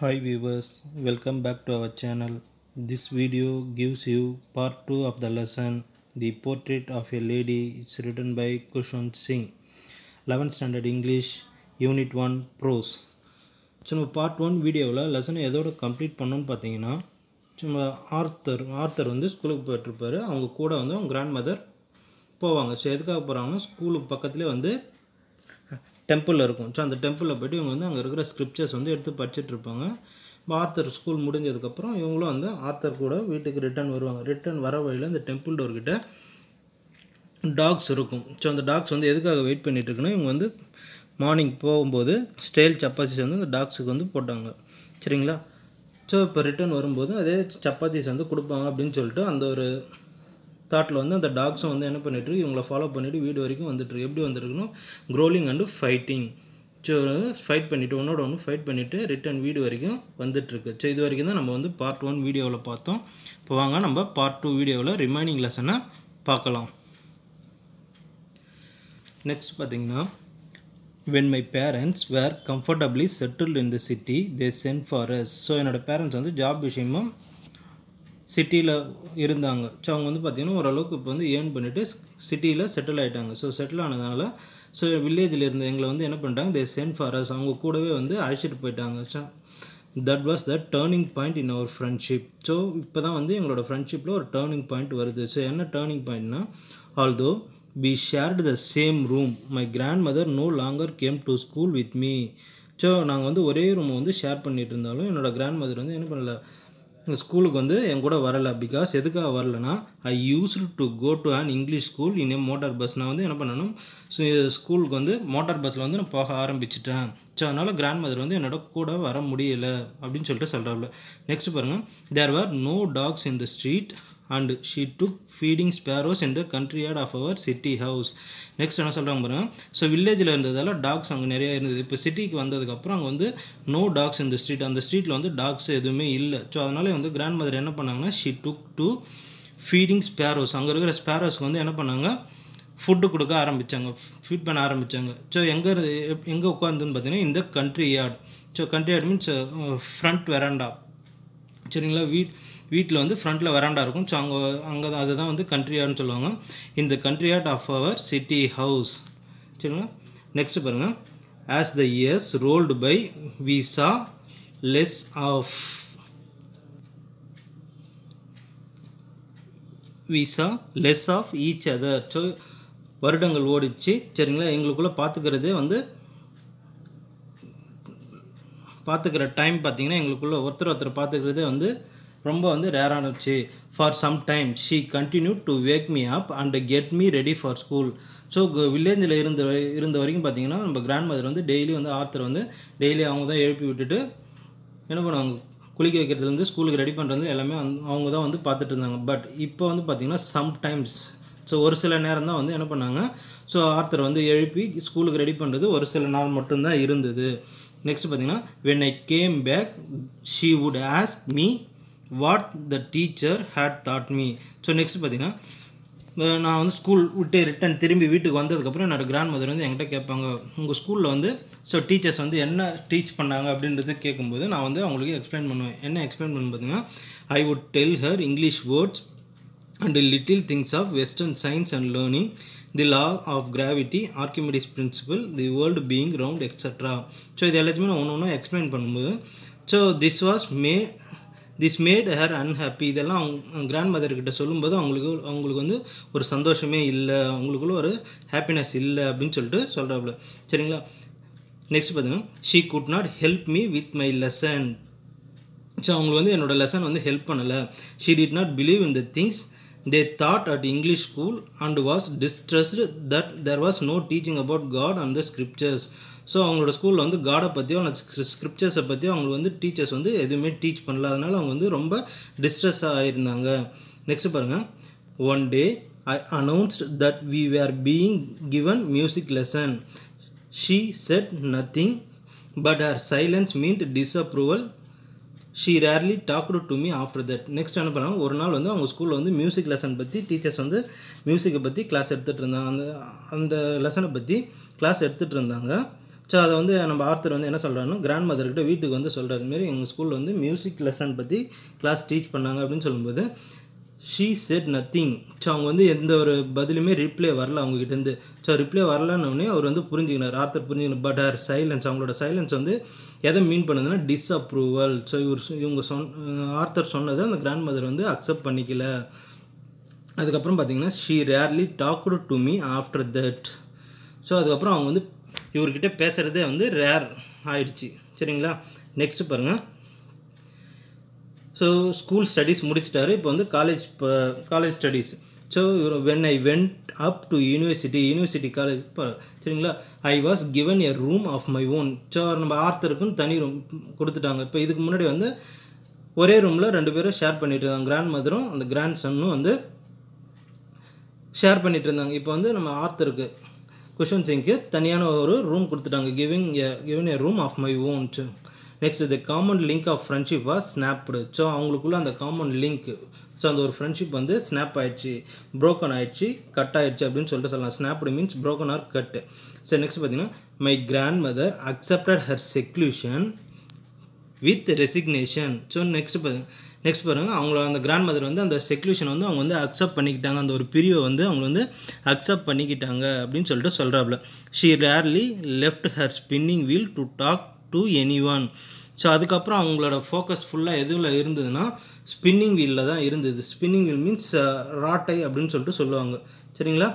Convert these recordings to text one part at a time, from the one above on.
Hi viewers, welcome back to our channel. This video gives you part 2 of the lesson The Portrait of a Lady. It's written by Kushan Singh. 11th Standard English Unit 1 Prose so நம்ம part one வீடியோவில் லெசனை எதோட complete பண்ணோன்னு பார்த்தீங்கன்னா நம்ம author author வந்து ஸ்கூலுக்கு போயிட்டுருப்பார் அவங்க கூட வந்து அவங்க கிராண்ட் மதர் போவாங்க ஸோ எதுக்காக போகிறாங்கன்னா ஸ்கூலுக்கு பக்கத்துலேயே வந்து டெம்பிளில் இருக்கும் ஸோ அந்த டெம்பிளில் போய்ட்டு இவங்க வந்து அங்கே இருக்கிற ஸ்கிரிப்சர்ஸ் வந்து எடுத்து படிச்சுட்ருப்பாங்க ஆர்த்தர் ஸ்கூல் முடிஞ்சதுக்கப்புறம் இவங்களும் வந்து ஆர்த்தர் கூட வீட்டுக்கு ரிட்டர்ன் வருவாங்க ரிட்டர்ன் வர வழியில் அந்த டெம்பிள் டோர்கிட்ட டாக்ஸ் இருக்கும் ஸோ அந்த டாக்ஸ் வந்து எதுக்காக வெயிட் பண்ணிகிட்ருக்குன்னா இவங்க வந்து மார்னிங் போகும்போது ஸ்டைல் சப்பாத்திஸ் வந்து அந்த டாக்ஸுக்கு வந்து போட்டாங்க சரிங்களா ஸோ இப்போ ரிட்டர்ன் வரும்போது அதே சப்பாத்திஸ் வந்து கொடுப்பாங்க அப்படின்னு சொல்லிட்டு அந்த ஒரு தாட்டில் வந்து அந்த டாக்ஸும் வந்து என்ன பண்ணிட்டுருக்கு இவங்களை ஃபாலோ பண்ணிவிட்டு வீடு வரைக்கும் வந்துட்டுருக்கு எப்படி வந்துருக்குன்னா crawling and fighting so fight பண்ணிவிட்டு ஒன்றோட ஒன்று ஃபைட் பண்ணிவிட்டு ரிட்டன் வீடு வரைக்கும் வந்துட்டுருக்கு ஸோ இது வரைக்கும் தான் நம்ம வந்து பார்ட் ஒன் வீடியோவில் பார்த்தோம் இப்போ வாங்க நம்ம பார்ட் டூ வீடியோவில் ரிமைனிங் லெசனை பார்க்கலாம் நெக்ஸ்ட் பார்த்திங்கன்னா when my parents were comfortably settled in the city they sent for so என்னோடய பேரண்ட்ஸ் வந்து ஜாப் விஷயமும் சிட்டியில் இருந்தாங்க ஸோ அவங்க வந்து பார்த்திங்கன்னா ஓரளவுக்கு இப்போ வந்து ஏர்ன் பண்ணிவிட்டு சிட்டியில் செட்டில் ஆகிட்டாங்க ஸோ செட்டில் ஆனதுனால ஸோ வில்லேஜில் இருந்த எங்களை வந்து என்ன பண்ணிட்டாங்க தே சென்ட் ஃபாரஸ் அவங்க கூடவே வந்து அழைச்சிட்டு போயிட்டாங்க so that was the turning point in our friendship so இப்போ தான் வந்து எங்களோட ஃப்ரெண்ட்ஷிப்பில் ஒரு டேர்னிங் பாயிண்ட் வருது ஸோ என்ன டேர்னிங் பாயிண்ட்னா although we shared the same room my grandmother no longer came to school with me so நாங்கள் வந்து ஒரே ரூமை வந்து ஷேர் பண்ணிகிட்டு இருந்தாலும் என்னோடய கிராண்ட் மதர் வந்து என்ன பண்ணல ஸ்கூலுக்கு வந்து என் கூட வரலை பிகாஸ் எதுக்காக வரலன்னா I use to go to an English school in motor bus நான் வந்து என்ன பண்ணணும் ஸ்கூலுக்கு வந்து மோட்டார் பஸ்ஸில் வந்து நான் போக ஆரம்பிச்சிட்டேன் ஸோ அதனால் கிராண்ட் மதர் வந்து என்னோட கூட வர முடியலை அப்படின்னு சொல்லிட்டு சொல்கிறாப்புல நெக்ஸ்ட் பாருங்கள் there are no dogs in the street and she took feeding sparrows இந்த country yard of our city house next என்ன சொல்கிறாங்க பாருங்கள் ஸோ வில்லேஜில் இருந்ததால் டாக்ஸ் அங்கே நிறையா இருந்தது இப்போ சிட்டிக்கு வந்ததுக்கப்புறம் அங்கே வந்து நோ டாக்ஸ் இந்த ஸ்ட்ரீட் அந்த ஸ்ட்ரீட்டில் வந்து டாக்ஸ் எதுவுமே இல்லை ஸோ அதனால் வந்து கிராண்ட் மதர் என்ன பண்ணாங்கன்னா she took to feeding sparrows அங்கே இருக்கிற ஸ்பேரோஸ்க்கு வந்து என்ன பண்ணாங்க ஃபுட்டு கொடுக்க ஆரம்பித்தாங்க ஃபீட் பண்ண ஆரம்பித்தாங்க ஸோ எங்கே எங்கே உட்காந்துன்னு பார்த்தீங்கன்னா இந்த country yard so country yard means front veranda சரிங்களா வீட் வீட்டில் வந்து ஃப்ரண்ட்டில் வராண்டா இருக்கும் ஸோ அங்கே அங்கே தான் அதுதான் வந்து கண்ட்ரியார்னு சொல்லுவாங்க இந்த country yard of our city house சரிங்களா நெக்ஸ்ட் பாருங்கள் as the years rolled by we saw less of we saw less of each other so வருடங்கள் ஓடிடுச்சு சரிங்களா எங்களுக்குள்ளே பார்த்துக்கிறதே வந்து பார்த்துக்கிற டைம் பார்த்திங்கன்னா எங்களுக்குள்ளே ஒருத்தர் ஒருத்தர் பார்த்துக்கிறதே வந்து ரொம்ப வந்து ரேரானுச்சு for some time she continue to wake me up and get me ready for school so வில்லேஜில் இருந்த இருந்த வரைக்கும் பார்த்தீங்கன்னா நம்ம கிராண்ட் மதர் வந்து டெய்லி வந்து ஆர்த்தர் வந்து டெய்லி அவங்க தான் எழுப்பி விட்டுட்டு என்ன பண்ணுவாங்க குளிக்க வைக்கிறதுலேருந்து ஸ்கூலுக்கு ரெடி பண்ணுறது எல்லாமே அவங்க தான் வந்து பார்த்துட்டு இருந்தாங்க பட் இப்போ வந்து பார்த்திங்கன்னா சம்டைம்ஸ் ஸோ ஒரு சில நேரம் தான் வந்து என்ன பண்ணாங்க ஸோ ஆர்த்தர் வந்து எழுப்பி ஸ்கூலுக்கு ரெடி பண்ணுறது ஒரு சில நாள் மட்டும்தான் இருந்தது நெக்ஸ்ட் பார்த்தீங்கன்னா when I came back she would ask me what the teacher had taught me so next பார்த்தீங்கன்னா நான் வந்து ஸ்கூல் விட்டு ரிட்டன் திரும்பி வீட்டுக்கு வந்ததுக்கப்புறம் என்னோடய கிராண்ட் மதர் வந்து என்கிட்ட கேட்பாங்க உங்கள் ஸ்கூலில் வந்து ஸோ டீச்சர்ஸ் வந்து என்ன டீச் பண்ணாங்க அப்படின்றது கேட்கும்போது நான் வந்து அவங்களுக்கு எக்ஸ்பிளைன் பண்ணுவேன் என்ன எக்ஸ்பிளைன் பண்ணு பார்த்தீங்கன்னா I would tell her English words and little things of western science and learning the law of gravity Archimedes principle the world being round extra so இது எல்லாத்தையுமே நான் ஒன்று ஒன்று எக்ஸ்பிளைன் பண்ணும்போது so this was may this made her unhappy இதெல்லாம் அவங்க grand மதர்கிட்ட சொல்லும்போது அவங்களுக்கு அவங்களுக்கு வந்து ஒரு சந்தோஷமே இல்லை அவங்களுக்குள்ள ஒரு ஹாப்பினஸ் இல்லை அப்படின்னு சொல்லிட்டு சொல்கிறாப்புல சரிங்களா நெக்ஸ்ட் பார்த்தீங்கன்னா she could not help me with my lesson so அவங்களுக்கு வந்து என்னோடய லெசன் வந்து ஹெல்ப் பண்ணலை she did not believe in the things they taught at English school and was distressed that there was no teaching about God and the scriptures so அவங்களோட ஸ்கூலில் வந்து காடை பற்றியோ இல்லை ஸ்கிரிப்சர்ஸை பற்றியோ அவங்களுக்கு வந்து டீச்சர்ஸ் வந்து எதுவுமே டீச் பண்ணல அதனால் அவங்க வந்து ரொம்ப டிஸ்ட்ரெஸ் ஆகியிருந்தாங்க நெக்ஸ்ட் பாருங்கள் one day I announced that we were being given music lesson she said nothing but her silence meant disapproval she rarely talked to me after that next என்ன பண்ணாங்க ஒரு நாள் வந்து அவங்க ஸ்கூலில் வந்து மியூசிக் லெசன் பற்றி டீச்சர்ஸ் வந்து மியூசிக்கை பற்றி கிளாஸ் எடுத்துகிட்டு இருந்தாங்க அந்த அந்த லெசனை பற்றி கிளாஸ் எடுத்துகிட்டு இருந்தாங்க ஸோ அதை வந்து நம்ம ஆர்த்தர் வந்து என்ன சொல்கிறாங்க கிராண்ட் மதர்கிட்ட வீட்டுக்கு வந்து சொல்கிறார் மாரி எங்கள் ஸ்கூலில் வந்து மியூசிக் லெசன் பற்றி கிளாஸ் டீச் பண்ணாங்க அப்படின்னு சொல்லும்போது ஷீ செட் நத்திங் ஸோ அவங்க வந்து எந்த ஒரு பதிலுமே ரிப்ளை வரல அவங்ககிட்டேருந்து ஸோ ரிப்ளை வரலன்னொடனே அவர் வந்து புரிஞ்சுக்கினார் ஆர்த்தர் புரிஞ்சுக்கணும் பட் ஆர் சைலன்ஸ் அவங்களோட சைலன்ஸ் வந்து எதை மீன் பண்ணுதுன்னா டிஸ்அப்ரூவல் ஸோ இவர் இவங்க சொன் ஆர்த்தர் சொன்னதை அந்த கிராண்ட் மதர் வந்து அக்செப்ட் பண்ணிக்கல அதுக்கப்புறம் பார்த்தீங்கன்னா she rarely talked to me after that so அதுக்கப்புறம் அவங்க வந்து இவர்கிட்ட பேசுகிறதே வந்து ரேர் ஆயிடுச்சு சரிங்களா நெக்ஸ்ட்டு பாருங்கள் ஸோ ஸ்கூல் ஸ்டடீஸ் முடிச்சிட்டாரு இப்போ வந்து காலேஜ் இப்போ காலேஜ் ஸ்டடீஸ் ஸோ இவர் when I went up to university university college சரிங்களா I was given a room of my own so நம்ம ஆர்த்தருக்குன்னு தனி ரூம் கொடுத்துட்டாங்க இப்போ இதுக்கு முன்னாடி வந்து ஒரே ரூமில் ரெண்டு பேரும் ஷேர் பண்ணிட்டு இருந்தாங்க கிராண்ட் மதரும் அந்த கிராண்ட் சன்னும் வந்து ஷேர் பண்ணிகிட்டு இருந்தாங்க இப்போ வந்து நம்ம ஆர்த்தருக்கு குஷ்வந்த் சிங்க்கு தனியான ஒரு ரூம் கொடுத்துட்டாங்க giving given a room of my ஓன்ட்டு next the common link of friendship was snapped so அவங்களுக்குள்ள அந்த காமன் லிங்க் ஸோ அந்த ஒரு ஃப்ரெண்ட்ஷிப் வந்து ஸ்னாப் ஆயிடுச்சு ப்ரோக்கன் ஆயிடுச்சு கட் ஆயிடுச்சு அப்படின்னு சொல்லிட்டு சொல்லலாம் snapped means broken or cut so next பார்த்தீங்கன்னா my grandmother accepted her seclusion with resignation so next பார்த்தீங்கன்னா நெக்ஸ்ட் பாருங்கள் அவங்கள அந்த கிராண்ட் மதர் வந்து அந்த செக்யூஷன் வந்து அவங்க வந்து அக்செப்ட் பண்ணிக்கிட்டாங்க அந்த ஒரு பிரிவை வந்து அவங்க வந்து அக்செப்ட் பண்ணிக்கிட்டாங்க அப்படின்னு சொல்லிட்டு சொல்கிறாப்புல she rarely left her spinning wheel to talk to any one so அதுக்கப்புறம் அவங்களோட ஃபோக்கஸ் ஃபுல்லாக எதுவில் இருந்ததுன்னா ஸ்பின்னிங் வீலில் தான் இருந்தது ஸ்பின்னிங் வீல் மீன்ஸ் ராட்டை அப்படின்னு சொல்லிட்டு சொல்லுவாங்க சரிங்களா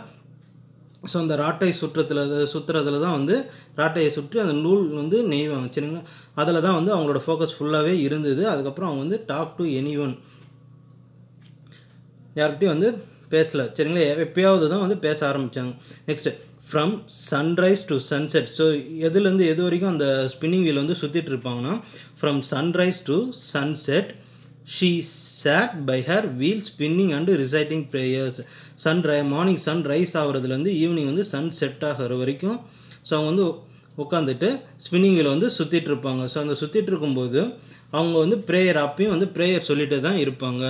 ஸோ அந்த ராட்டை சுற்றத்தில் சுற்றுறதுல தான் வந்து ராட்டையை சுற்றி அந்த நூல் வந்து நெய்வாங்க சரிங்களா அதில் தான் வந்து அவங்களோட ஃபோக்கஸ் ஃபுல்லாகவே இருந்தது அதுக்கப்புறம் அவங்க வந்து டாக் டு எனி ஒன் யார்கிட்டையும் வந்து பேசலை சரிங்களா எப்பயாவது தான் வந்து பேச ஆரம்பித்தாங்க next from sunrise to sunset so எதுலேருந்து எது வரைக்கும் அந்த ஸ்பின்னிங் வீல் வந்து சுற்றிட்டு இருப்பாங்கன்னா from sunrise to sunset She sat by her wheel spinning and reciting prayers. ரை மார்னிங் சன் ரைஸ் ஆகிறதுலேருந்து ஈவினிங் வந்து சன் செட் ஆகிற வரைக்கும் ஸோ அவங்க வந்து உட்காந்துட்டு ஸ்பின்னிங்கில் வந்து சுற்றிட்டு இருப்பாங்க ஸோ அந்த சுற்றிட்டு இருக்கும்போது அவங்க வந்து ப்ரேயர் அப்பையும் வந்து ப்ரேயர் சொல்லிட்டு தான் இருப்பாங்க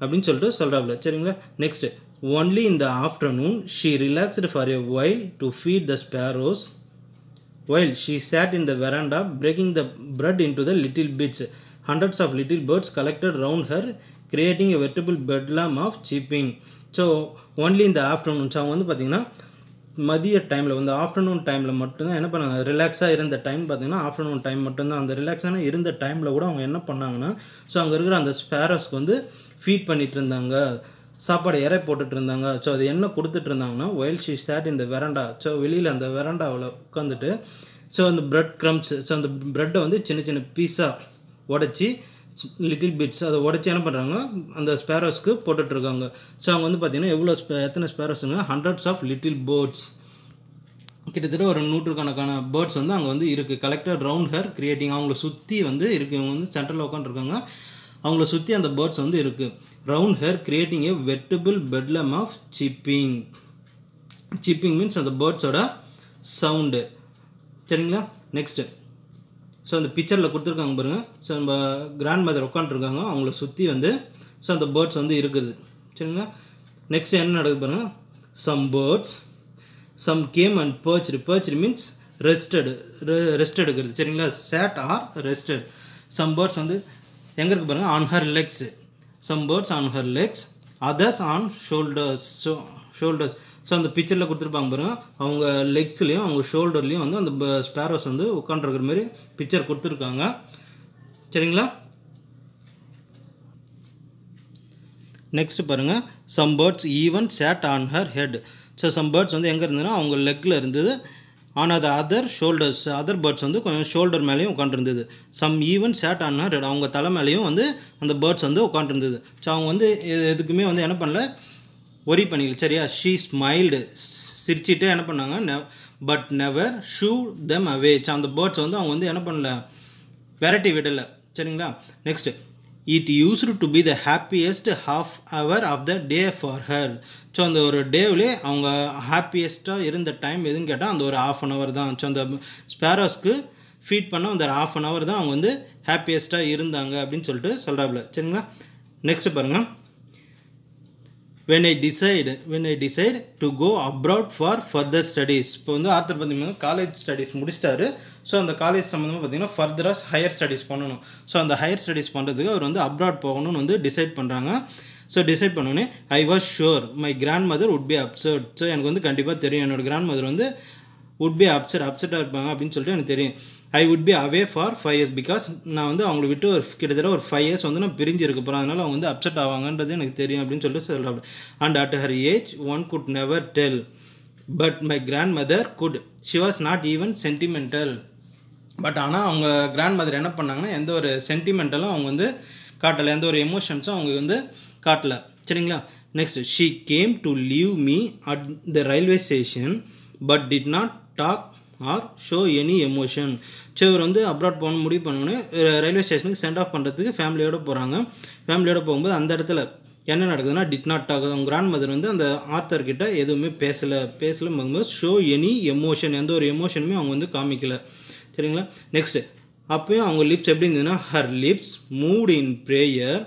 அப்படின்னு சொல்லிட்டு சொல்கிறாப்புல சரிங்களா நெக்ஸ்ட்டு ஒன்லி இந்த afternoon she relaxed for a while to feed the sparrows while she sat in the veranda breaking the bread into the little bits hundreds of little birds collected round her, creating a veritable bedlam of chirping. So only இந்த afternoons அவங்க வந்து பார்த்திங்கன்னா மதிய டைமில் வந்து afternoon டைமில் மட்டும்தான் என்ன பண்ணாங்க ரிலாக்ஸாக இருந்த டைம் பார்த்தீங்கன்னா ஆஃப்டர்நூன் டைம் மட்டும்தான் அந்த ரிலாக்ஸான இருந்த டைமில் கூட அவங்க என்ன பண்ணாங்கன்னா ஸோ அங்கே இருக்கிற அந்த ஸ்பேரஸ்க்கு வந்து ஃபீட் பண்ணிகிட்டு இருந்தாங்க சாப்பாடு இறை போட்டுட்டு இருந்தாங்க ஸோ அது என்ன கொடுத்துட்டு இருந்தாங்கன்னா ஒயில் ஷீ சேட் இந்த வெரண்டா ஸோ வெளியில் அந்த வெரண்டாவில் உட்காந்துட்டு ஸோ அந்த ப்ரெட் க்ரம்ஸ் ஸோ அந்த ப்ரெட்டை வந்து சின்ன சின்ன பீஸாக உடச்சி லிட்டில் பிட்ஸ் அதை உடச்சி என்ன பண்ணுறாங்க அந்த ஸ்பேரோஸ்க்கு போட்டுட்ருக்காங்க ஸோ அவங்க வந்து பார்த்திங்கன்னா எவ்வளோ ஸ்பே எத்தனை ஸ்பேரோஸ்ங்க ஹண்ட்ரட்ஸ் ஆஃப் லிட்டில் போர்ட்ஸ் கிட்டத்தட்ட ஒரு நூற்றுக்கணக்கான பேர்ட்ஸ் வந்து அங்கே வந்து இருக்குது கலெக்டர் ரவுண்ட் ஹேர் கிரியேட்டிங் அவங்கள சுற்றி வந்து இருக்குது இவங்க வந்து சென்ட்ரலில் உட்காந்துருக்காங்க அவங்கள சுற்றி அந்த பேர்ட்ஸ் வந்து இருக்குது round her creating a veritable bedlam of chirping chirping means அந்த பேர்ட்ஸோட சவுண்டு சரிங்களா நெக்ஸ்ட்டு ஸோ அந்த பிக்சரில் கொடுத்துருக்காங்க பாருங்கள் ஸோ நம்ம கிராண்ட் மதர் உட்காந்துருக்காங்க அவங்கள சுற்றி வந்து ஸோ அந்த பேர்ட்ஸ் வந்து இருக்குது சரிங்களா நெக்ஸ்ட் என்ன நடக்குது பாருங்கள் some birds some came and perched perched means rested rest எடுக்கிறது சரிங்களா sat or rested some birds வந்து எங்கே இருக்குது பாருங்கள் on her legs some birds on her legs others on shoulders sho shoulders so அந்த பிக்சரில் கொடுத்துருப்பாங்க பாருங்கள் அவங்க லெக்ஸ்லேயும் அவங்க ஷோல்டர்லேயும் வந்து அந்த ஸ்பேரோஸ் வந்து உட்காந்துருக்கிற மாதிரி பிக்சர் கொடுத்துருக்காங்க சரிங்களா நெக்ஸ்ட் பாருங்கள் some birds even sat on her head so some birds வந்து எங்கே இருந்ததுன்னா அவங்க லெக்கில் இருந்தது ஆனால் அது அதர் ஷோல்டர்ஸ் அதர் பேர்ட்ஸ் வந்து கொஞ்சம் ஷோல்டர் மேலேயும் உட்காண்டிருந்தது some even sat on her head அவங்க தலை மேலேயும் வந்து அந்த பேர்ட்ஸ் வந்து உட்காண்டிருந்தது ஸோ அவங்க வந்து எதுக்குமே வந்து என்ன பண்ணல ஒரி பண்ணிக்கல சரியா ஷீ ஸ்மைல்டு சிரிச்சுட்டு என்ன பண்ணாங்க நெ but never shoo them away அந்த பேர்ட்ஸ் வந்து அவங்க வந்து என்ன பண்ணல வெரைட்டி விடலை சரிங்களா next it used to be the happiest half hour of the day for her so அந்த ஒரு டேவிலே அவங்க ஹாப்பியஸ்ட்டாக இருந்த டைம் எதுன்னு கேட்டால் அந்த ஒரு ஆஃப் அன் ஹவர் தான் ஸோ அந்த ஸ்பேரோஸ்க்கு ஃபீட் பண்ண அந்த ஆஃப் அன் ஹவர் தான் அவங்க வந்து ஹாப்பியஸ்ட்டாக இருந்தாங்க அப்படின்னு சொல்லிட்டு சொல்கிறாப்புல சரிங்களா நெக்ஸ்ட்டு பாருங்கள் when I decide when I decide to go abroad for further studies இப்போ வந்து ஆர்த்தர் பார்த்தீங்கன்னா காலேஜ் ஸ்டடீஸ் முடிச்சிட்டாரு ஸோ அந்த காலேஜ் சம்மந்தமாக பார்த்தீங்கன்னா ஃபர்தராக ஹையர் ஸ்டடீஸ் பண்ணணும் ஸோ அந்த ஹையர் ஸ்டடீஸ் பண்ணுறதுக்கு அவர் வந்து அப்ராட் போகணும்னு வந்து டிசைட் பண்ணுறாங்க ஸோ டிசைட் பண்ணோன்னே I was sure my grandmother would be upset so எனக்கு வந்து கண்டிப்பாக தெரியும் என்னோடய கிராண்ட் மதர் வந்து உட் பி அப்செட் அப்செட்டாக இருப்பாங்க அப்படின்னு சொல்லிட்டு எனக்கு தெரியும் I would be away for five years because நான் வந்து அவங்களை விட்டு ஒரு கிட்டத்தட்ட ஒரு ஃபைவ் இயர்ஸ் வந்து நான் பிரிஞ்சு இருக்க போகிறேன் அதனால் அவங்க வந்து அப்செட் ஆவாங்கன்றது எனக்கு தெரியும் அப்படின்னு சொல்லிட்டு சொல்கிறாங்க and at her age one could never tell but my grandmother could she was not even sentimental but ஆனால் அவங்க கிராண்ட் மதர் என்ன பண்ணாங்கன்னா எந்த ஒரு சென்டிமெண்டலும் அவங்க வந்து காட்டலை எந்த ஒரு எமோஷன்ஸும் அவங்க வந்து காட்டலை சரிங்களா next she came to leave me at the railway station but did not talk or show any emotion so இவர் வந்து அப்ராட் போன முடிவு பண்ணோன்னே ரயில்வே ஸ்டேஷனுக்கு சென்ட் ஆஃப் பண்ணுறதுக்கு ஃபேமிலியோடு போகிறாங்க ஃபேமிலியோடு போகும்போது அந்த இடத்துல என்ன நடக்குதுன்னா டிட் நாட் டாக் அவங்க கிராண்ட் மதர் வந்து அந்த ஆர்த்தர்கிட்ட எதுவுமே பேசலை பேசலை போகும்போது ஷோ எனி எமோஷன் எந்த ஒரு எமோஷனுமே அவங்க வந்து காமிக்கலை சரிங்களா நெக்ஸ்ட்டு அப்போயும் அவங்க லிப்ஸ் எப்படி இருந்ததுன்னா her lips moved in prayer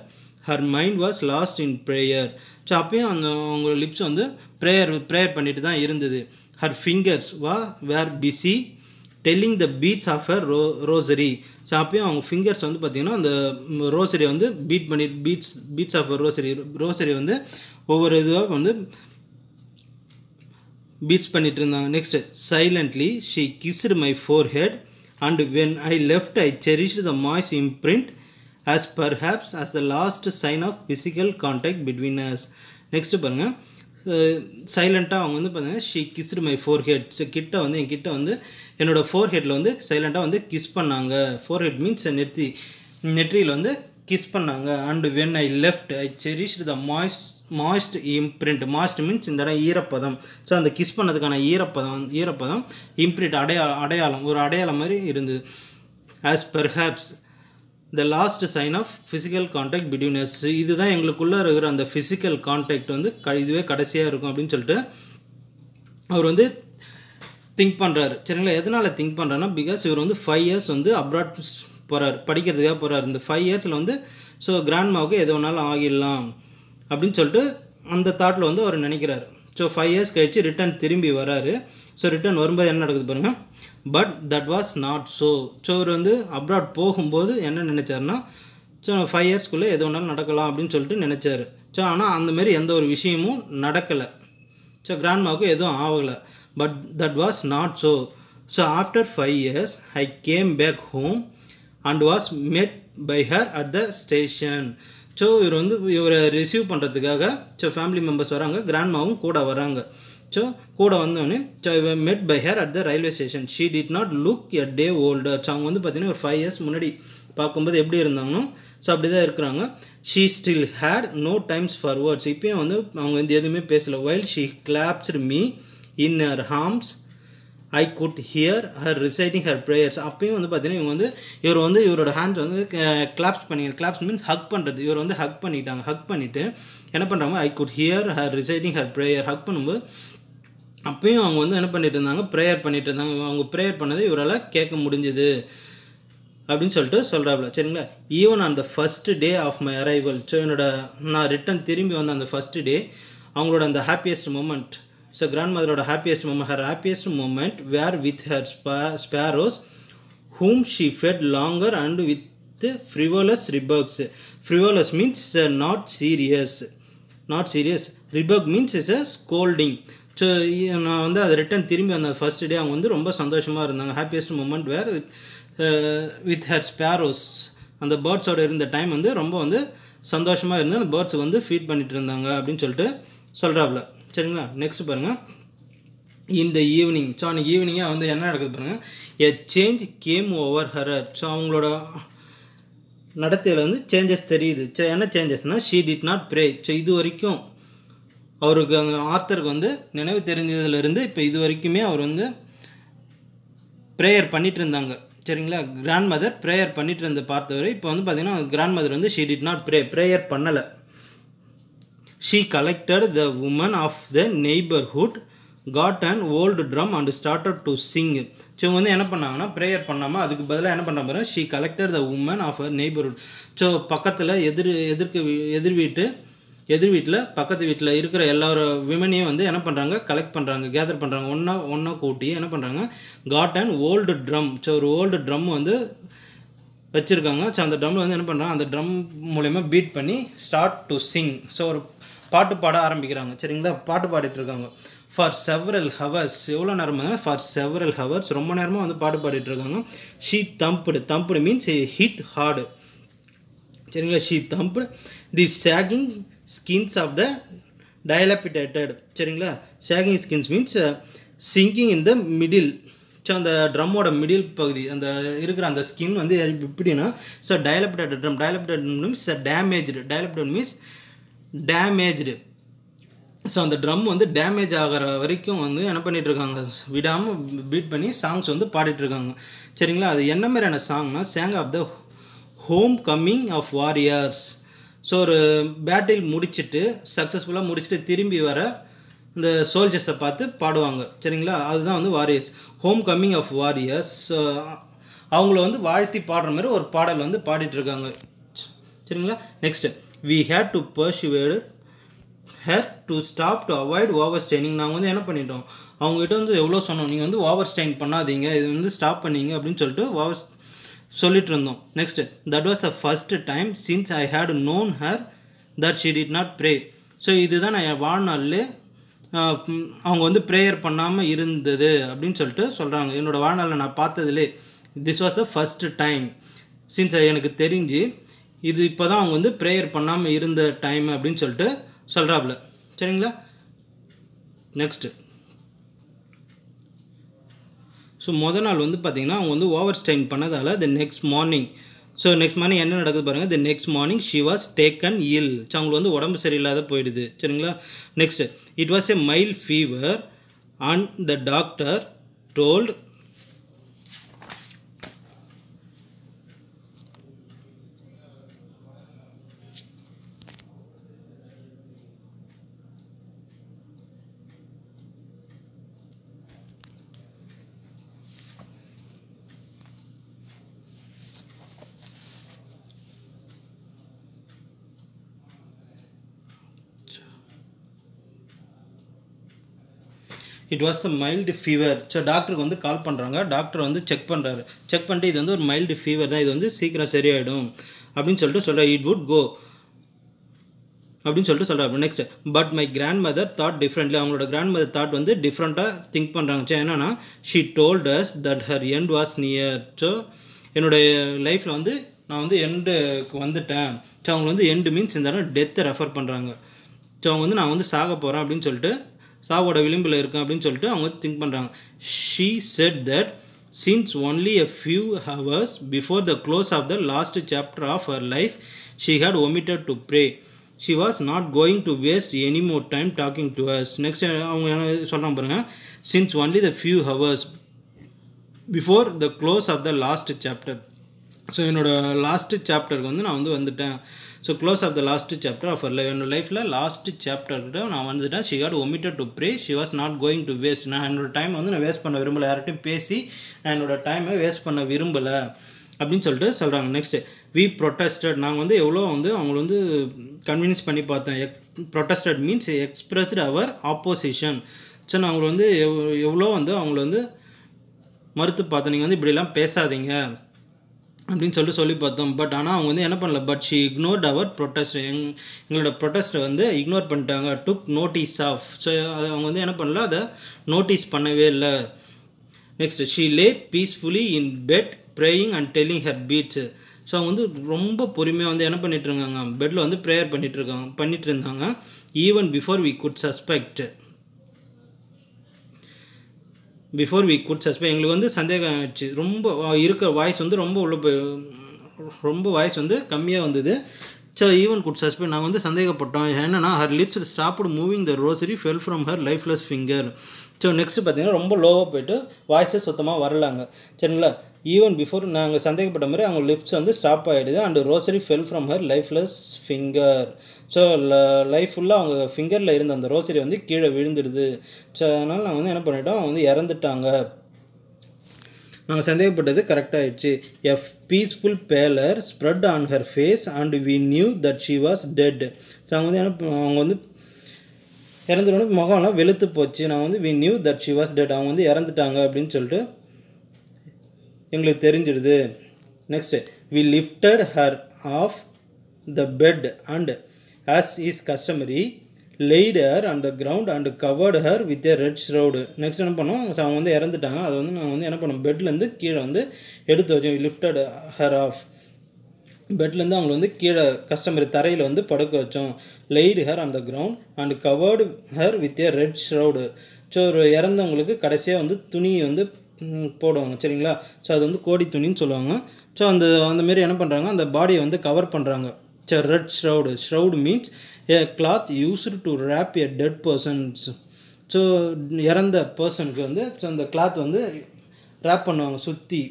her mind was lost in prayer so அப்பயும் அந்த அவங்க லிப்ஸ் வந்து ப்ரேயர் ப்ரேயர் பண்ணிட்டு தான் இருந்தது her fingers wa were busy telling the beads of a ro rosary so அப்பயும் அவங்க ஃபிங்கர்ஸ் வந்து பார்த்திங்கன்னா அந்த ரோசரி வந்து பீட் பண்ணி beads beads of a rosary rosary வந்து ஒவ்வொரு இதுவாக வந்து பீட்ஸ் பண்ணிட்டு இருந்தாங்க next silently she kissed my forehead and when I left I cherish the moist imprint as perhaps as the last sign of physical contact between us next பாருங்கள் சைலண்ட்டாக அவங்க வந்து பார்த்தீங்கன்னா she kissed my forehead கிட்ட வந்து என்கிட்ட வந்து என்னோடய ஃபோர் ஹெட்டில் வந்து சைலண்ட்டாக வந்து கிஸ் பண்ணாங்க ஃபோர் ஹெட் மீன்ஸ் நெற்றி நெற்றியில் வந்து கிஸ் பண்ணாங்க and when I left I cherish the moist moist imprint moist means இந்த இடம் ஈரப்பதம் ஸோ அந்த கிஸ் பண்ணதுக்கான ஈரப்பதம் ஈரப்பதம் இம்ப்ரிண்ட் அடையா அடையாளம் ஒரு அடையாளம் மாதிரி இருந்தது as perhaps the last sign of physical contact between us தான் எங்களுக்குள்ளே இருக்கிற அந்த ஃபிசிக்கல் காண்டாக்ட் வந்து க இதுவே கடைசியாக இருக்கும் அப்படின்னு சொல்லிட்டு அவர் வந்து திங்க் பண்ணுறாரு சரிங்களா எதனால் திங்க் பண்ணுறாருனா பிகாஸ் இவர் வந்து ஃபைவ் இயர்ஸ் வந்து அப்ராட் போகிறார் படிக்கிறதுக்காக போகிறார் இந்த ஃபைவ் இயர்ஸில் வந்து ஸோ கிராண்ட்மாவுக்கு எது ஒன்றாலும் ஆகிடலாம் அப்படின்னு சொல்லிட்டு அந்த தாட்டில் வந்து அவர் நினைக்கிறார் ஸோ ஃபைவ் இயர்ஸ் கழித்து ரிட்டர்ன் திரும்பி வராரு ஸோ ரிட்டர்ன் வரும்போது என்ன நடக்குது பாருங்கள் but that was not so so இவர் வந்து அப்ராட் போகும்போது என்ன நினச்சாருன்னா ஸோ ஃபைவ் இயர்ஸ்க்குள்ளே எது ஒன்றாலும் நடக்கலாம் அப்படின்னு சொல்லிட்டு நினச்சாரு ஸோ ஆனால் அந்தமாரி எந்த ஒரு விஷயமும் நடக்கலை ஸோ கிராண்ட்மாவுக்கு எதுவும் ஆகலை but that was not so so after five years I came back home and was met by her at the station so இவர் வந்து இவரை ரிசீவ் பண்ணுறதுக்காக ஸோ ஃபேமிலி மெம்பர்ஸ் வராங்க கிராண்ட்மாவும் கூட வராங்க ஸோ கூட வந்தோடனே so met by her at the railway station she did not look a day older அவங்க வந்து பார்த்தீங்கன்னா ஒரு ஃபைவ் இயர்ஸ் முன்னாடி பார்க்கும்போது எப்படி இருந்தாங்கன்னு ஸோ அப்படி தான் இருக்கிறாங்க she still had no times for words இப்போயும் வந்து அவங்க வந்து எதுவுமே பேசலை while she clasped me in her arms I could hear her reciting her prayers அப்பயும் வந்து பார்த்தீங்கன்னா இவங்க வந்து இவர் வந்து இவரோட ஹேண்ட்ஸ் வந்து கிளாப்ஸ் பண்ணி கிளாப்ஸ் மீன்ஸ் ஹக் பண்ணுறது இவர் வந்து ஹக் பண்ணிட்டாங்க ஹக் பண்ணிவிட்டு என்ன பண்ணுறாங்க I could hear her reciting her prayer hug பண்ணும்போது அப்பயும் அவங்க வந்து என்ன பண்ணிட்டு இருந்தாங்க ப்ரேயர் பண்ணிட்டு இருந்தாங்க அவங்க ப்ரேயர் பண்ணது இவரால் கேட்க முடிஞ்சுது அப்படின்னு சொல்லிட்டு சொல்கிறாப்புல சரிங்களா ஈவன் அந்த first day of my arrival so என்னோட நான் ரிட்டன் திரும்பி வந்த அந்த ஃபஸ்ட்டு டே அவங்களோட அந்த ஹாப்பியஸ்ட் மூமெண்ட் ஸோ கிராண்ட் மதரோட happiest moment her happiest moment were with her spa sparrows whom she fed longer and with frivolous rebukes frivolous means not serious not serious rebuke means is a scolding so நான் வந்து அதை return திரும்பி அந்த first day அவங்க வந்து ரொம்ப சந்தோஷமாக இருந்தாங்க happiest moment were with her sparrows அந்த பேர்ட்ஸோட இருந்த டைம் வந்து ரொம்ப வந்து சந்தோஷமாக இருந்து அந்த பேர்ட்ஸ் வந்து ஃபீட் பண்ணிகிட்டு இருந்தாங்க அப்படின்னு சொல்லிட்டு சொல்கிறாப்புல சரிங்களா நெக்ஸ்ட் பாருங்கள் இந்த ஈவினிங் ஸோ அன்றைக்கி ஈவினிங்காக வந்து என்ன நடக்குது பாருங்கள் a change came over her so அவங்களோட நடத்தையில் வந்து சேஞ்சஸ் தெரியுது ஸோ என்ன சேஞ்சஸ்னால் she did not pray so இது வரைக்கும் அவருக்கு அந்த ஆர்த்தருக்கு வந்து நினைவு தெரிஞ்சதுலேருந்து இப்போ இது வரைக்குமே அவர் வந்து ப்ரேயர் பண்ணிகிட்டு இருந்தாங்க சரிங்களா கிராண்ட் மதர் ப்ரேயர் பண்ணிகிட்டு இருந்த பார்த்தவரை இப்போ வந்து பார்த்திங்கன்னா கிராண்ட் மதர் வந்து she did not pray prayer பண்ணலை she collected the women of the neighbourhood got and old drum and started to sing so வந்து என்ன பண்ணாங்கன்னா ப்ரேயர் பண்ணாமல் அதுக்கு பதிலாக என்ன பண்ண போகிறேன் she collected the women of a neighbourhood so பக்கத்தில் எதிர் எதிர்க்கு எதிர் வீட்டு எதிர் வீட்டில் பக்கத்து வீட்டில் இருக்கிற எல்லோரும் விமனையும் வந்து என்ன பண்ணுறாங்க கலெக்ட் பண்ணுறாங்க கேதர் பண்ணுறாங்க ஒன்றா ஒன்றா கூட்டி என்ன பண்ணுறாங்க காட்டன் ஓல்டு ட்ரம் ஸோ ஒரு ஓல்டு ட்ரம் வந்து வச்சுருக்காங்க ஸோ அந்த ட்ரம்மில் வந்து என்ன பண்ணுறாங்க அந்த ட்ரம் மூலயமா பீட் பண்ணி ஸ்டார்ட் டு சிங் ஸோ ஒரு பாட்டு பாட ஆரம்பிக்கிறாங்க சரிங்களா பாட்டு பாடிட்டுருக்காங்க இருக்காங்க ஃபார் செவரல் ஹவர்ஸ் எவ்வளோ நேரமாக ஃபார் செவரல் ஹவர்ஸ் ரொம்ப நேரமாக வந்து பாட்டு பாடிட்டுருக்காங்க இருக்காங்க she thumped thumped means hit hard சரிங்களா she thumped the sagging skins of the dilapidated சரிங்களா sagging skins means sinking in the middle so அந்த ட்ரம்மோட மிடில் பகுதி அந்த இருக்கிற அந்த ஸ்கின் வந்து எப்படின்னா so dilapidated drum dilapidated means damaged dilapidated means damaged so அந்த ட்ரம் வந்து டேமேஜ் ஆகிற வரைக்கும் வந்து என்ன பண்ணிகிட்ருக்காங்க விடாமல் பீட் பண்ணி சாங்ஸ் வந்து பாடிட்டுருக்காங்க சரிங்களா அது என்ன மாதிரியான சாங்னா sang of the homecoming of warriors so ஒரு பேட்டில் முடிச்சுட்டு சக்ஸஸ்ஃபுல்லாக முடிச்சுட்டு திரும்பி வர இந்த சோல்ஜர்ஸை பார்த்து பாடுவாங்க சரிங்களா அதுதான் வந்து warriors homecoming of warriors அவங்கள வந்து வாழ்த்தி பாடுற மாதிரி ஒரு பாடல் வந்து பாடிட்டுருக்காங்க சரிங்களா next we had to persuade had to stop to avoid overstraining நாங்கள் வந்து என்ன பண்ணிட்டோம் அவங்ககிட்ட வந்து எவ்வளோ சொன்னோம் நீங்கள் வந்து ஓவர் ஸ்டெயின் பண்ணாதீங்க இது வந்து ஸ்டாப் பண்ணீங்க அப்படின்னு சொல்லிட்டு ஓவர் சொல்லிட்டு இருந்தோம் next that was the first time since I had known her that she did not pray so இதுதான் நான் வாழ்நாளில் அவங்க வந்து ப்ரேயர் பண்ணாமல் இருந்தது அப்படின்னு சொல்லிட்டு சொல்கிறாங்க என்னோடய வாழ்நாளில் நான் பார்த்ததுலே this was the first time since எனக்கு தெரிஞ்சு இது இப்போ தான் அவங்க வந்து ப்ரேயர் பண்ணாமல் இருந்த டைம் அப்படின்னு சொல்லிட்டு சொல்கிறாப்புல சரிங்களா நெக்ஸ்ட்டு ஸோ மொதல் நாள் வந்து பார்த்திங்கன்னா அவங்க வந்து ஓவர் ஸ்டைன் பண்ணதால் the next morning so next morning என்ன நடக்குது பாருங்கள் the next morning she was taken ill so அவங்களுக்கு வந்து உடம்பு சரியில்லாத போயிடுது சரிங்களா next it was a mild fever and the doctor told it was the mild fever so டாக்டருக்கு வந்து கால் பண்ணுறாங்க டாக்டர் வந்து செக் பண்ணுறாரு செக் பண்ணிட்டு இது வந்து ஒரு மைல்டு ஃபீவர் தான் இது வந்து சீக்கிரம் சரியாயிடும் அப்படின்னு சொல்லிட்டு சொல்கிறார் இட் வுட் கோ அப்படின்னு சொல்லிட்டு சொல்கிறாரு next but my grandmother thought differently அவங்களோட கிராண்ட் மதர் தாட் வந்து டிஃப்ரெண்ட்டாக திங்க் பண்ணுறாங்க சார் என்னன்னா she told us that her end was near so என்னுடைய லைஃப்பில் வந்து நான் வந்து எண்டுக்கு வந்துட்டேன் ஸோ அவங்க வந்து எண்டு மீன்ஸ் இந்த டெத்தை ரெஃபர் பண்ணுறாங்க ஸோ அவங்க வந்து நான் வந்து சாக போகிறேன் அப்படின்னு சொல்லிட்டு சாவோட விளிம்பில் இருக்கும் அப்படின்னு சொல்லிட்டு அவங்க திங்க் பண்ணுறாங்க she said that since only a few hours before the close of the last chapter of her life she had omitted to pray she was not going to waste any more time talking to us next அவங்க என்ன சொல்கிறாங்க பாருங்கள் since only the few hours before the close of the last chapter so என்னோடய last சாப்டருக்கு வந்து நான் வந்து வந்துட்டேன் so close of the last chapter of என்னோட லைஃப்பில் லாஸ்ட் சாப்டர்கிட்ட நான் வந்துட்டேன் she got omitted to pray she was not going to waste நான் என்னோட டைம் வந்து நான் வேஸ்ட் பண்ண விரும்பலை யார்கிட்டையும் பேசி நான் என்னோட டைமை வேஸ்ட் பண்ண விரும்பலை அப்படின்னு சொல்லிட்டு சொல்கிறாங்க நெக்ஸ்ட்டு வி ப்ரொட்டஸ்டட் நாங்கள் வந்து எவ்வளோ வந்து அவங்கள வந்து கன்வின்ஸ் பண்ணி பார்த்தேன் எக் protested means expressed our opposition so நான் அவங்கள வந்து எவ் எவ்வளோ வந்து அவங்கள வந்து மறுத்து பார்த்தேன் நீங்கள் வந்து இப்படிலாம் பேசாதீங்க அப்படின்னு சொல்லிட்டு சொல்லி பார்த்தோம் பட் ஆனால் அவங்க வந்து என்ன பண்ணல but she ignored our protest எங் எங்களோட ப்ரொட்டஸ்ட்டை வந்து இக்னோர் பண்ணிட்டாங்க டுக் நோட்டீஸ் ஆஃப் ஸோ அதை அவங்க வந்து என்ன பண்ணல அதை நோட்டீஸ் பண்ணவே இல்லை next she lay peacefully in bed praying and telling her beads so அவங்க வந்து ரொம்ப பொறுமையாக வந்து என்ன பண்ணிகிட்ருக்காங்க பெட்டில் வந்து ப்ரேயர் பண்ணிகிட்ருக்காங்க பண்ணிகிட்டு இருந்தாங்க even before we could suspect before we could suspend எங்களுக்கு வந்து சந்தேகம் ஆச்சு ரொம்ப இருக்கிற வாய்ஸ் வந்து ரொம்ப உள்ள போய் ரொம்ப வாய்ஸ் வந்து கம்மியாக வந்தது ஸோ ஈவன் குட் சஸ்பெண்ட் நாங்கள் வந்து சந்தேகப்பட்டோம் என்னென்னா her lips stopped moving the rosary fell from her lifeless finger so next பார்த்தீங்கன்னா ரொம்ப லோவாக போயிட்டு வாய்ஸே சுத்தமாக வரலாங்க சரிங்களா ஈவன் பிஃபோர் நாங்கள் சந்தேகப்பட்ட மாதிரி அவங்க லிப்ஸ் வந்து ஸ்டாப் ஆகிடுது and rosary fell from her lifeless finger so ல லைஃப் ஃபுல்லாக அவங்க ஃபிங்கரில் இருந்த அந்த ரோசரி வந்து கீழே விழுந்துடுது ஸோ அதனால் நாங்கள் வந்து என்ன பண்ணிட்டோம் அவங்க வந்து இறந்துட்டாங்க நாங்கள் சந்தேகப்பட்டது கரெக்டாகிடுச்சு எஃப் peaceful pallor spread on her face and we knew that she was dead so அவங்க வந்து என்ன அவங்க வந்து இறந்துடணும் முகம்லாம் வெளுத்து போச்சு நான் வந்து we knew that she was dead அவங்க வந்து இறந்துட்டாங்க அப்படின்னு சொல்லிட்டு எங்களுக்கு தெரிஞ்சிடுது next we lifted her off the bed and as is customary laid her அந்த ground and covered her with a red shroud next என்ன பண்ணோம் அவங்க வந்து இறந்துட்டாங்க அதை வந்து நாங்கள் வந்து என்ன பண்ணோம் பெட்லேருந்து கீழே வந்து எடுத்து வச்சோம் லிஃப்டட் ஹர் ஆஃப் பெட்லேருந்து அவங்களை வந்து கீழே கஸ்டமர் தரையில் வந்து படுக்க வச்சோம் லெய்டு ஹர் அந்த ground and covered her with a red shroud so ஒரு இறந்தவங்களுக்கு கடைசியாக வந்து துணியை வந்து போடுவாங்க சரிங்களா ஸோ அது வந்து கோடி துணின்னு சொல்லுவாங்க ஸோ அந்த அந்த மாரி என்ன பண்ணுறாங்க அந்த பாடியை வந்து கவர் பண்ணுறாங்க so red shroud shroud means a cloth used to wrap a dead persons so இறந்த பர்சனுக்கு வந்து ஸோ அந்த கிளாத் வந்து ரேப் பண்ணுவாங்க சுற்றி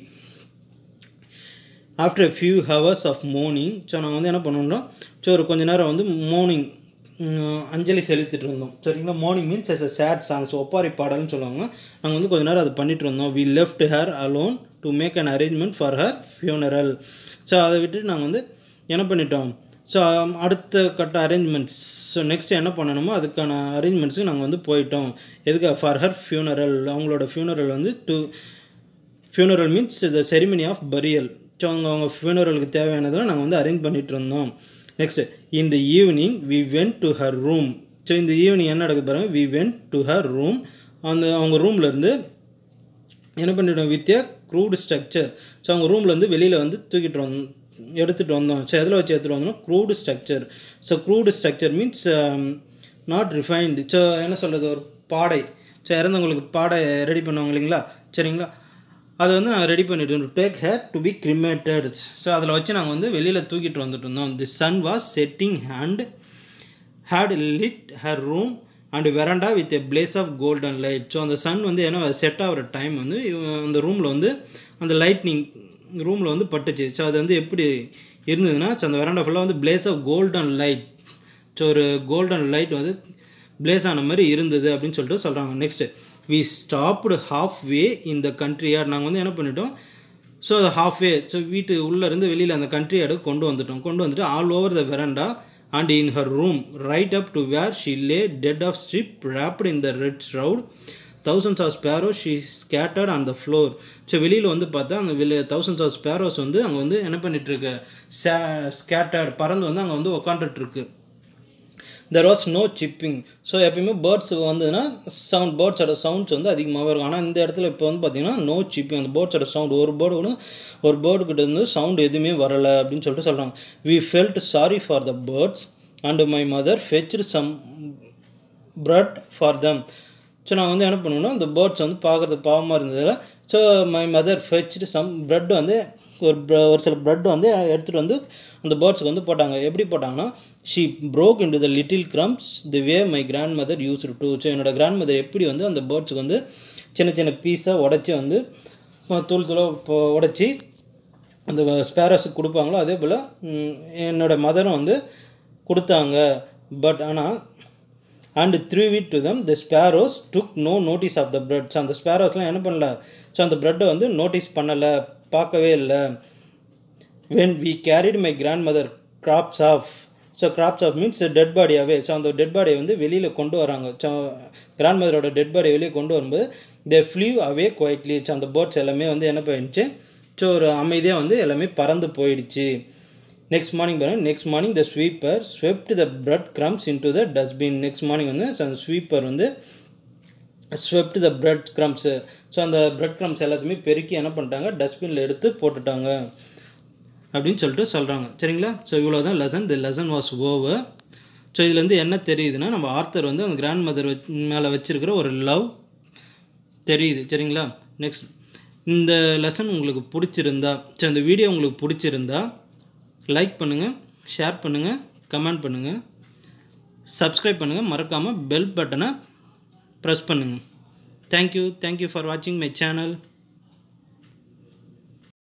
after few hours of mourning so நாங்கள் வந்து என்ன பண்ணோம்னா ஸோ ஒரு கொஞ்ச நேரம் வந்து மார்னிங் அஞ்சலி செலுத்திட்டு இருந்தோம் சரிங்களா mourning means as a sad songs ஒப்பாரி பாடல்னு சொல்லுவாங்க நாங்கள் வந்து கொஞ்ச நேரம் அது பண்ணிட்டு இருந்தோம் we left her alone to make an arrangement for her funeral so அதை விட்டு நாங்கள் வந்து என்ன பண்ணிட்டோம் ஸோ அடுத்த கட்ட அரேஞ்ச்மெண்ட்ஸ் ஸோ நெக்ஸ்ட் என்ன பண்ணணுமோ அதுக்கான அரேஞ்ச்மெண்ட்ஸுக்கு நாங்கள் வந்து போயிட்டோம் எதுக்கு ஃபார் ஹர் ஃபியூனரல் அவங்களோட ஃபியூனரல் வந்து to funeral means the ceremony of burial so அவங்க அவங்க ஃபியூனரலுக்கு தேவையானதெல்லாம் நாங்கள் வந்து அரேஞ்ச் பண்ணிகிட்டு இருந்தோம் நெக்ஸ்ட் இந்த evening we went to her room so இந்த ஈவினிங் என்ன நடக்குது பாருங்கள் we went to her room அந்த அவங்க ரூம்லேருந்து என்ன பண்ணிவிடும் with a crude structure so அவங்க ரூம்லேருந்து வெளியில் வந்து தூக்கிட்டு வந் எடுத்துகிட்டு வந்தோம் ஸோ எதில் வச்சு எடுத்துகிட்டு வந்தோம் crude structure so crude structure means not refined so என்ன சொல்கிறது ஒரு பாடை ஸோ இறந்தவங்களுக்கு பாடை ரெடி பண்ணுவாங்க இல்லைங்களா சரிங்களா அதை வந்து நாங்கள் ரெடி பண்ணிட்டு take her to be cremated so அதில் வச்சு நாங்கள் வந்து வெளியில் தூக்கிட்டு வந்துட்டு இருந்தோம் the sun was setting and had lit her room and veranda with a blaze of golden light so அந்த சன் வந்து ஏன்னா செட் ஆகிற டைம் வந்து அந்த ரூமில் வந்து அந்த லைட்னிங் ரூமில் வந்து பட்டுச்சு ஸோ அது வந்து எப்படி இருந்ததுன்னா ஸோ அந்த வெரண்டா ஃபுல்லாக வந்து blaze of golden light so ஒரு கோல்டன் லைட் வந்து பிளேஸ் ஆன மாதிரி இருந்தது அப்படின்னு சொல்லிட்டு சொல்கிறாங்க next we stopped halfway இந்த கண்ட்ரி யார்டு நாங்கள் வந்து என்ன பண்ணிட்டோம் ஸோ அது ஹாஃப் வே ஸோ வீட்டு உள்ளேருந்து வெளியில் அந்த கண்ட்ரி யார்டு கொண்டு வந்துட்டோம் கொண்டு வந்துட்டு all over the veranda and in her room right up to where she lay dead of strip wrapped in the red shroud. Thousands of sparrows she scattered on the floor so வெளியில் வந்து பார்த்தா அங்கே வெளியே thousands of sparrows வந்து அங்கே வந்து என்ன பண்ணிகிட்ருக்கு scattered பறந்து வந்து அங்கே வந்து உக்காண்டுட்ருக்கு there was no chirping so எப்பயுமே பேர்ட்ஸ் வந்ததுன்னா சவுண்ட் பேர்ட்ஸோட சவுண்ட்ஸ் வந்து அதிகமாகவே இருக்கும் ஆனால் இந்த இடத்துல இப்போ வந்து பார்த்திங்கன்னா நோ சிப்பிங் அந்த பேர்ட்ஸோட சவுண்ட் ஒரு பேர்டு கூட ஒரு பேர்டு கிட்ட இருந்து சவுண்ட் எதுவுமே வரலை அப்படின்னு சொல்லிட்டு சொல்கிறாங்க we felt sorry for the birds and my mother fetched some bread for them so நான் வந்து என்ன பண்ணுவேன்னா அந்த பேர்ட்ஸ் வந்து பார்க்குறது பாவமாக இருந்ததில் so my mother fetched some bread வந்து ஒரு ஒரு சில ப்ரெட் வந்து எடுத்துகிட்டு வந்து அந்த பேர்ட்ஸுக்கு வந்து போட்டாங்க எப்படி போட்டாங்கன்னா she broke to the little crumbs the way my grandmother used to so என்னோடய கிராண்ட் மதர் எப்படி வந்து அந்த பேர்ட்ஸுக்கு வந்து சின்ன சின்ன பீஸாக உடச்சி வந்து தூள் தூளாக உடச்சி அந்த ஸ்பேரஸுக்கு கொடுப்பாங்களோ அதே போல் என்னோடய மதரும் வந்து கொடுத்தாங்க பட் ஆனால் and threw it to them the sparrows took no notice of the bread so அந்த ஸ்பேரோஸ்லாம் என்ன பண்ணல ஸோ அந்த ப்ரெட்டை வந்து நோட்டீஸ் பண்ணலை பார்க்கவே இல்லை when we carried my grandmother corpse off so corpse off means dead பாடியாகவே ஸோ அந்த டெட் பாடியை வந்து வெளியில் கொண்டு வராங்க ஸோ கிராண்ட் மதரோட டெட் பாடியை வெளியே கொண்டு வரும்போது they flew away quietly so அந்த பேர்ட்ஸ் எல்லாமே வந்து என்ன போயிடுச்சு ஸோ ஒரு அமைதியாக வந்து எல்லாமே பறந்து போயிடுச்சு நெக்ஸ்ட் மார்னிங் பாருங்கள் next morning the sweeper swept the bread crumbs to the dustbin next morning வந்து அந்த ஸ்வீப்பர் வந்து swept the bread crumbs so அந்த ப்ரெட் க்ரம்ஸ் எல்லாத்தையுமே பெருக்கி என்ன பண்ணிட்டாங்க டஸ்ட்பினில் எடுத்து போட்டுட்டாங்க அப்படின்னு சொல்லிட்டு சொல்கிறாங்க சரிங்களா ஸோ இவ்வளோ தான் lesson the lesson was over so இதுலேருந்து என்ன தெரியுதுன்னா நம்ம ஆர்த்தர் வந்து அந்த கிராண்ட் மதர் வச் மேலே வச்சுருக்கிற ஒரு லவ் தெரியுது சரிங்களா நெக்ஸ்ட் இந்த லெசன் உங்களுக்கு பிடிச்சிருந்தா ஸோ இந்த வீடியோ உங்களுக்கு பிடிச்சிருந்தா லைக் பண்ணுங்கள் ஷேர் பண்ணுங்கள் கமெண்ட் பண்ணுங்கள் சப்ஸ்கிரைப் பண்ணுங்கள் மறக்காமல் பெல் பட்டனை ப்ரெஸ் பண்ணுங்கள் தேங்க்யூ தேங்க்யூ ஃபார் வாட்சிங் மை சேனல்